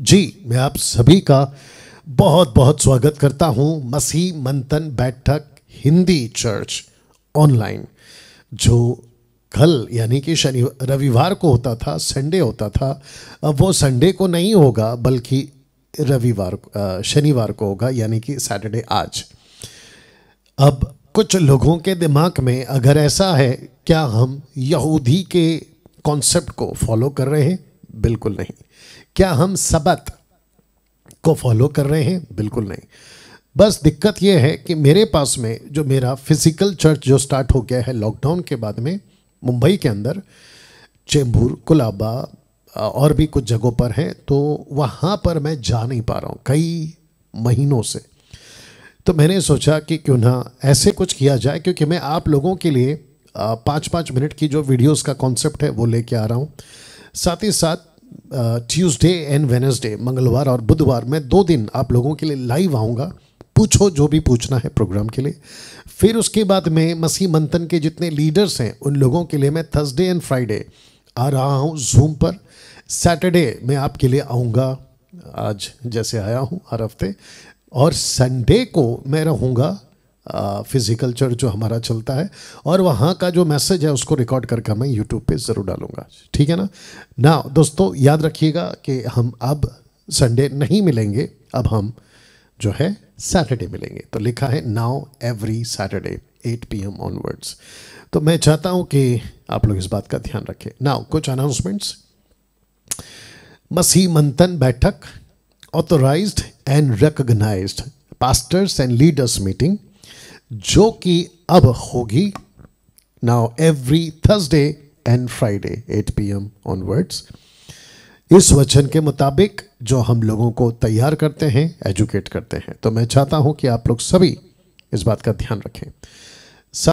जी मैं आप सभी का बहुत बहुत स्वागत करता हूँ मसीह मंथन बैठक हिंदी चर्च ऑनलाइन जो कल यानी कि शनि रविवार को होता था संडे होता था अब वो संडे को नहीं होगा बल्कि रविवार शनिवार को होगा यानी कि सैटरडे आज अब कुछ लोगों के दिमाग में अगर ऐसा है क्या हम यहूदी के कॉन्सेप्ट को फॉलो कर रहे हैं बिल्कुल नहीं क्या हम सबक को फॉलो कर रहे हैं बिल्कुल नहीं बस दिक्कत यह है कि मेरे पास में जो मेरा फिजिकल चर्च जो स्टार्ट हो गया है लॉकडाउन के बाद में मुंबई के अंदर चेंबूर कुलाबा और भी कुछ जगहों पर है तो वहाँ पर मैं जा नहीं पा रहा हूँ कई महीनों से तो मैंने सोचा कि क्यों ना ऐसे कुछ किया जाए क्योंकि मैं आप लोगों के लिए पाँच पाँच मिनट की जो वीडियोस का कॉन्सेप्ट है वो लेके आ रहा हूँ साथ ही साथ ट्यूसडे एंड वेनसडे मंगलवार और बुधवार मैं दो दिन आप लोगों के लिए लाइव आऊँगा पूछो जो भी पूछना है प्रोग्राम के लिए फिर उसके बाद में मसीह मंथन के जितने लीडर्स हैं उन लोगों के लिए मैं थर्सडे एंड फ्राइडे आ रहा हूँ जूम पर सैटरडे मैं आपके लिए आऊँगा आज जैसे आया हूँ हर हफ्ते और संडे को मैं रहूँगा फिज़िकल चर्च जो हमारा चलता है और वहाँ का जो मैसेज है उसको रिकॉर्ड करके मैं यूट्यूब पे ज़रूर डालूंगा ठीक है ना ना दोस्तों याद रखिएगा कि हम अब संडे नहीं मिलेंगे अब हम जो है सैटरडे मिलेंगे तो लिखा है now every Saturday 8 P M onwards तो मैं चाहता हूँ कि आप लोग इस बात का ध्यान रखें नाउ कुछ अनाउंसमेंट्स मसीह मंथन बैठक authorise and recognise pastors and leaders meeting जो कि अब होगी now every Thursday and Friday 8 PM onwards इस वचन के मुताबिक जो हम लोगों को तैयार करते हैं एजुकेट करते हैं तो मैं चाहता हूं कि आप लोग सभी इस बात का ध्यान रखें